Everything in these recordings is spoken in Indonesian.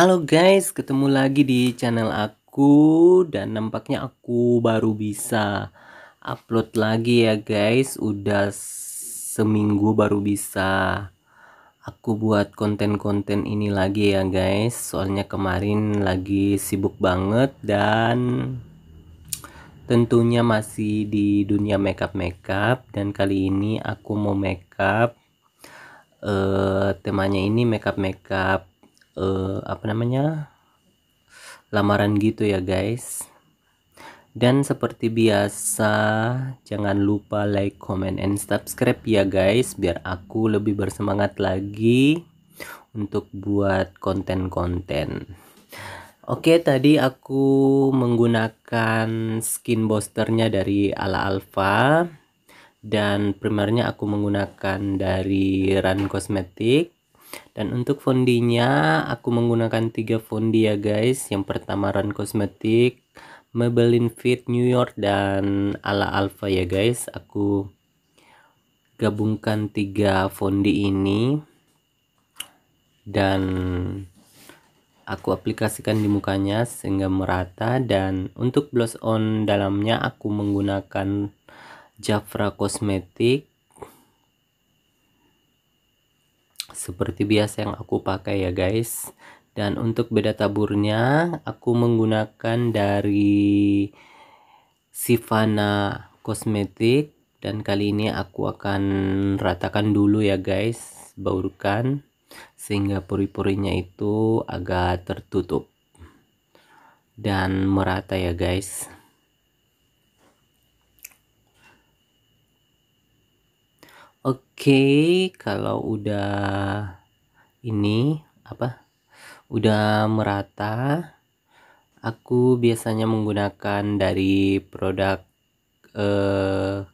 Halo guys, ketemu lagi di channel aku dan nampaknya aku baru bisa upload lagi ya guys. Udah seminggu baru bisa aku buat konten-konten ini lagi ya guys. Soalnya kemarin lagi sibuk banget dan tentunya masih di dunia makeup makeup dan kali ini aku mau makeup uh, temanya ini makeup makeup uh, apa namanya lamaran gitu ya guys dan seperti biasa jangan lupa like comment and subscribe ya guys biar aku lebih bersemangat lagi untuk buat konten-konten Oke tadi aku menggunakan skin boosternya dari ala alfa dan primernya aku menggunakan dari run cosmetic dan untuk fondinya aku menggunakan tiga fondi ya guys. Yang pertama Run Cosmetic, Maybelline Fit New York dan Ala Alpha ya guys. Aku gabungkan tiga fondi ini dan aku aplikasikan di mukanya sehingga merata dan untuk blush on dalamnya aku menggunakan Jafra Cosmetic seperti biasa yang aku pakai ya guys dan untuk beda taburnya aku menggunakan dari Sivana kosmetik. dan kali ini aku akan ratakan dulu ya guys baurkan sehingga pori-porinya itu agak tertutup dan merata ya guys Oke, kalau udah ini apa? Udah merata, aku biasanya menggunakan dari produk eh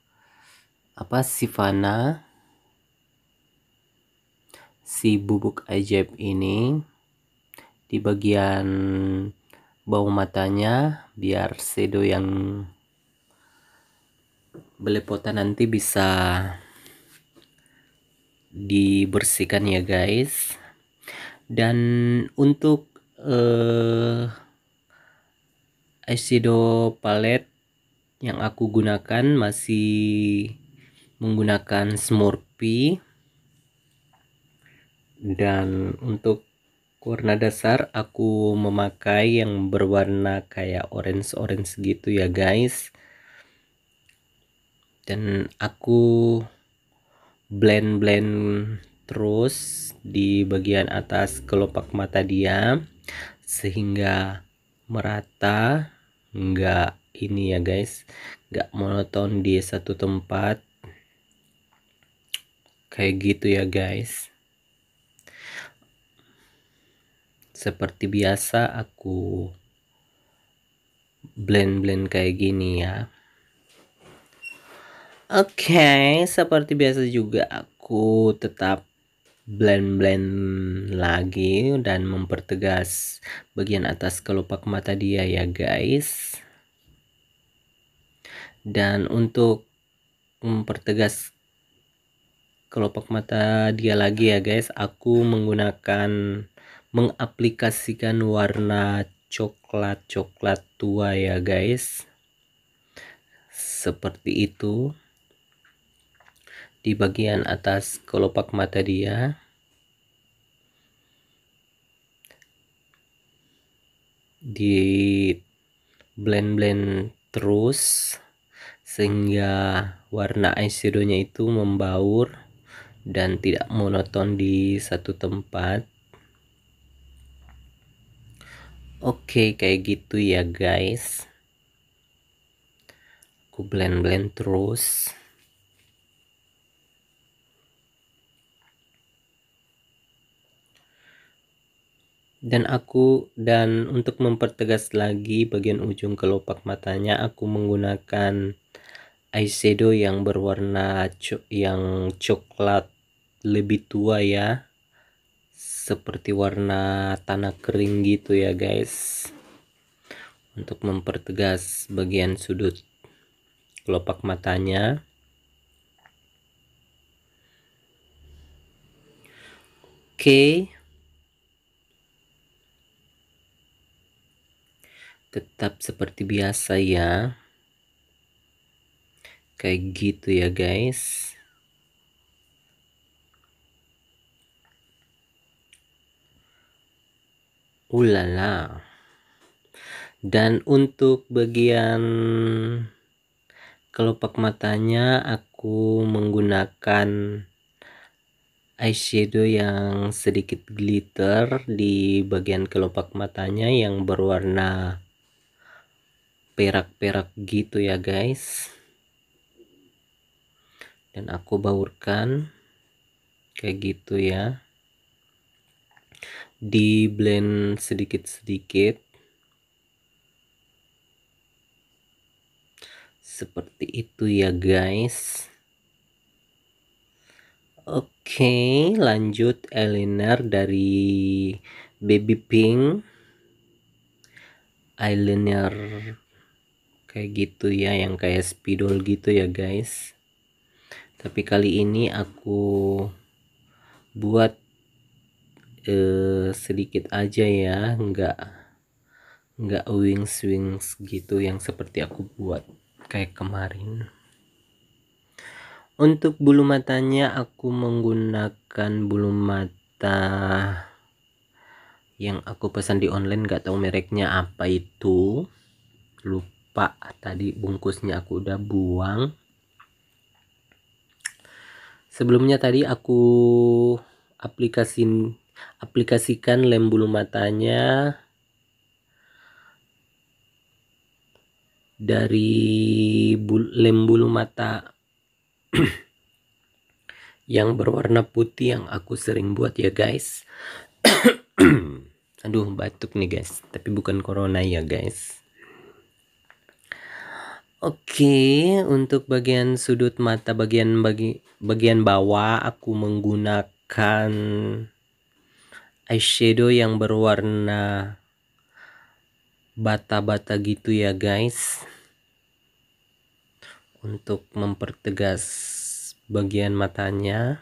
apa Sivana si bubuk ajaib ini di bagian bawah matanya biar sedo yang belepotan nanti bisa dibersihkan ya guys dan untuk eh, eyeshadow palette yang aku gunakan masih menggunakan Smurfy dan untuk warna dasar aku memakai yang berwarna kayak orange-orange gitu ya guys dan aku blend blend terus di bagian atas kelopak mata dia sehingga merata enggak ini ya guys enggak monoton di satu tempat kayak gitu ya guys seperti biasa aku blend-blend kayak gini ya Oke, okay, seperti biasa juga aku tetap blend-blend lagi dan mempertegas bagian atas kelopak mata dia ya guys. Dan untuk mempertegas kelopak mata dia lagi ya guys, aku menggunakan mengaplikasikan warna coklat-coklat tua ya guys. Seperti itu di bagian atas kelopak mata dia di blend-blend terus sehingga warna eyeshadownya itu membaur dan tidak monoton di satu tempat oke kayak gitu ya guys aku blend-blend terus Dan aku dan untuk mempertegas lagi bagian ujung kelopak matanya aku menggunakan eyeshadow yang berwarna co yang coklat lebih tua ya. Seperti warna tanah kering gitu ya guys. Untuk mempertegas bagian sudut kelopak matanya. Oke. Okay. tetap seperti biasa ya kayak gitu ya guys ulala dan untuk bagian kelopak matanya aku menggunakan eyeshadow yang sedikit glitter di bagian kelopak matanya yang berwarna perak-perak gitu ya guys dan aku baurkan kayak gitu ya di blend sedikit-sedikit seperti itu ya guys oke lanjut eyeliner dari baby pink eyeliner kayak gitu ya yang kayak spidol gitu ya guys tapi kali ini aku buat eh, sedikit aja ya nggak nggak wings wings gitu yang seperti aku buat kayak kemarin untuk bulu matanya aku menggunakan bulu mata yang aku pesan di online nggak tahu mereknya apa itu lupa lupa tadi bungkusnya aku udah buang sebelumnya tadi aku aplikasi aplikasikan lem bulu matanya dari bul, lem bulu mata yang berwarna putih yang aku sering buat ya guys aduh batuk nih guys tapi bukan corona ya guys Oke, untuk bagian sudut mata bagian bagi bagian bawah aku menggunakan eyeshadow yang berwarna bata-bata gitu ya guys. Untuk mempertegas bagian matanya.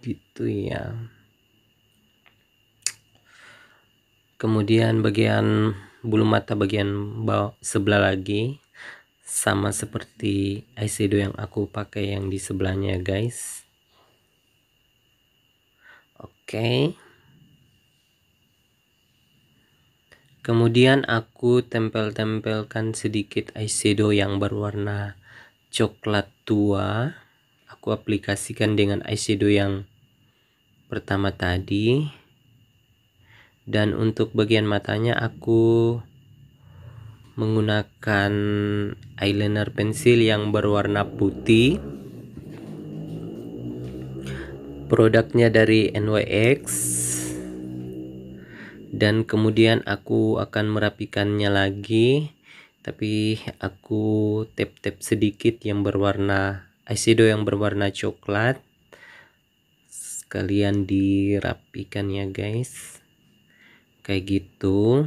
Gitu ya. Kemudian bagian bulu mata bagian bawah sebelah lagi sama seperti eyeshadow yang aku pakai yang di sebelahnya guys oke okay. kemudian aku tempel-tempelkan sedikit eyeshadow yang berwarna coklat tua aku aplikasikan dengan eyeshadow yang pertama tadi dan untuk bagian matanya aku menggunakan eyeliner pensil yang berwarna putih produknya dari NYX dan kemudian aku akan merapikannya lagi tapi aku tap-tap sedikit yang berwarna eyeshadow yang berwarna coklat sekalian dirapikan ya guys kayak gitu oke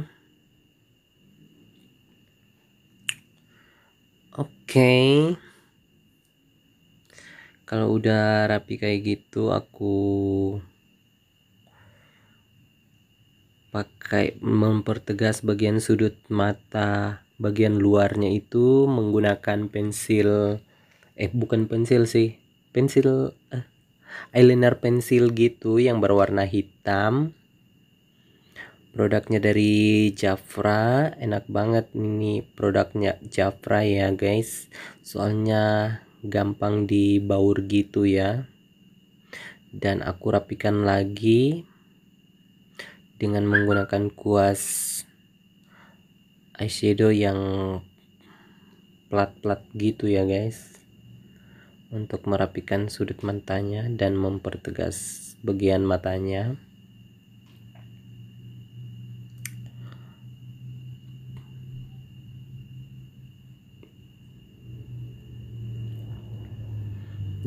okay. kalau udah rapi kayak gitu aku pakai mempertegas bagian sudut mata bagian luarnya itu menggunakan pensil eh bukan pensil sih pensil eh, eyeliner pensil gitu yang berwarna hitam produknya dari Jafra enak banget ini produknya Jafra ya guys soalnya gampang dibaur gitu ya dan aku rapikan lagi dengan menggunakan kuas eyeshadow yang plat-plat gitu ya guys untuk merapikan sudut matanya dan mempertegas bagian matanya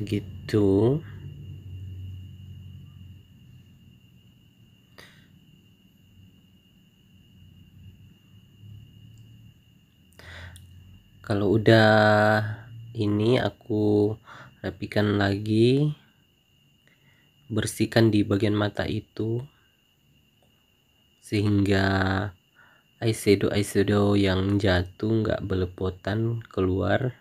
gitu kalau udah ini aku rapikan lagi bersihkan di bagian mata itu sehingga eyeshadow eyeshadow yang jatuh nggak belepotan keluar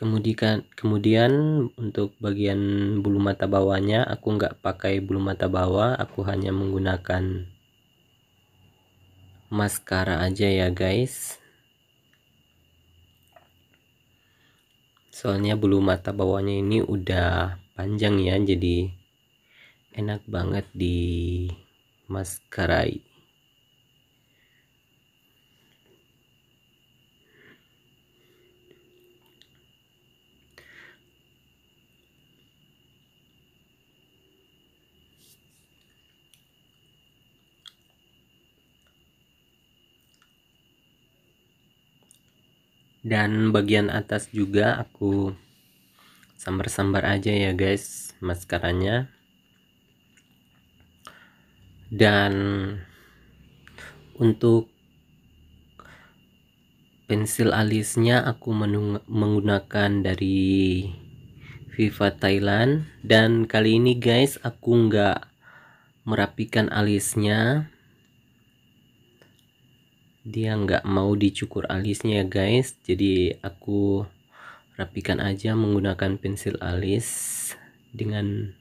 kemudian kemudian untuk bagian bulu mata bawahnya aku nggak pakai bulu mata bawah aku hanya menggunakan maskara aja ya guys soalnya bulu mata bawahnya ini udah panjang ya jadi enak banget di maskarai dan bagian atas juga aku sambar-sambar aja ya guys maskaranya dan untuk pensil alisnya aku menggunakan dari Viva Thailand dan kali ini guys aku nggak merapikan alisnya dia nggak mau dicukur alisnya ya guys jadi aku rapikan aja menggunakan pensil alis dengan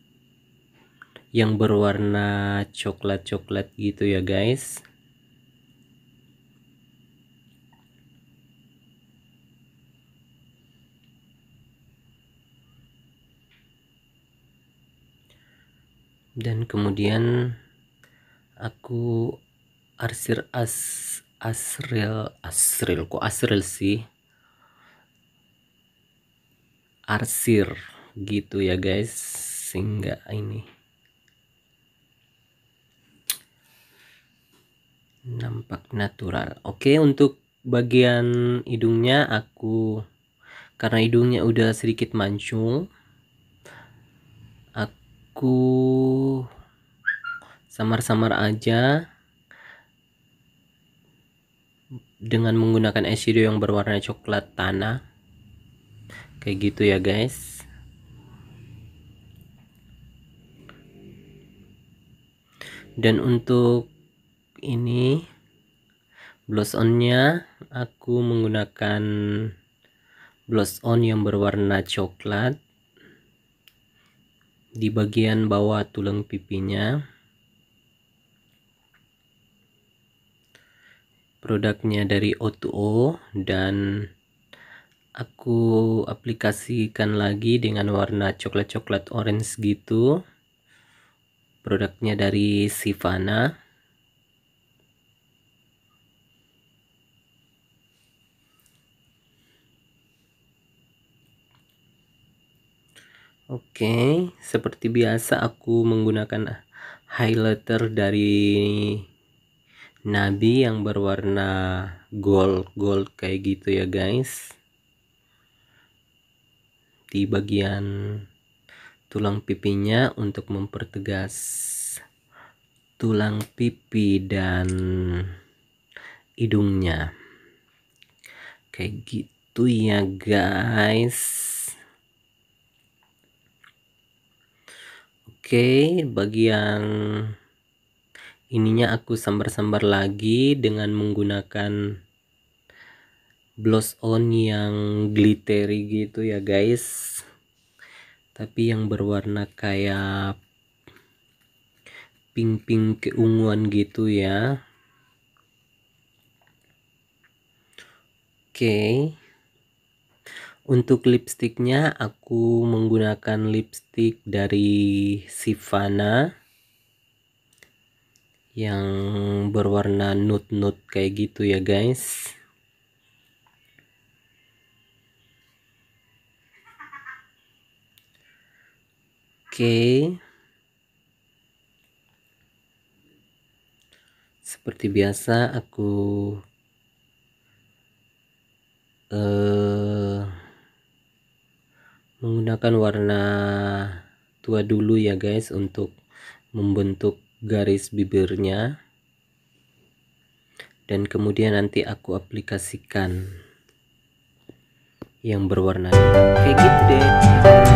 yang berwarna coklat-coklat gitu ya guys dan kemudian aku arsir as Asril Asril kok Asril sih Arsir gitu ya guys sehingga ini nampak natural oke untuk bagian hidungnya aku karena hidungnya udah sedikit mancung aku samar-samar aja dengan menggunakan eyeshadow yang berwarna coklat tanah kayak gitu ya guys dan untuk ini blush onnya aku menggunakan blush on yang berwarna coklat di bagian bawah tulang pipinya produknya dari O2O dan aku aplikasikan lagi dengan warna coklat-coklat orange gitu produknya dari Sivana Oke, okay, seperti biasa aku menggunakan highlighter dari nabi yang berwarna gold gold kayak gitu ya guys di bagian tulang pipinya untuk mempertegas tulang pipi dan hidungnya kayak gitu ya guys oke bagian ininya aku sambar-sambar lagi dengan menggunakan blush on yang glittery gitu ya guys tapi yang berwarna kayak pink-pink keunguan gitu ya oke untuk lipstiknya aku menggunakan lipstick dari Sivana yang berwarna nude-nude kayak gitu ya guys oke okay. seperti biasa aku uh, menggunakan warna tua dulu ya guys untuk membentuk garis bibirnya dan kemudian nanti aku aplikasikan yang berwarna kayak gitu deh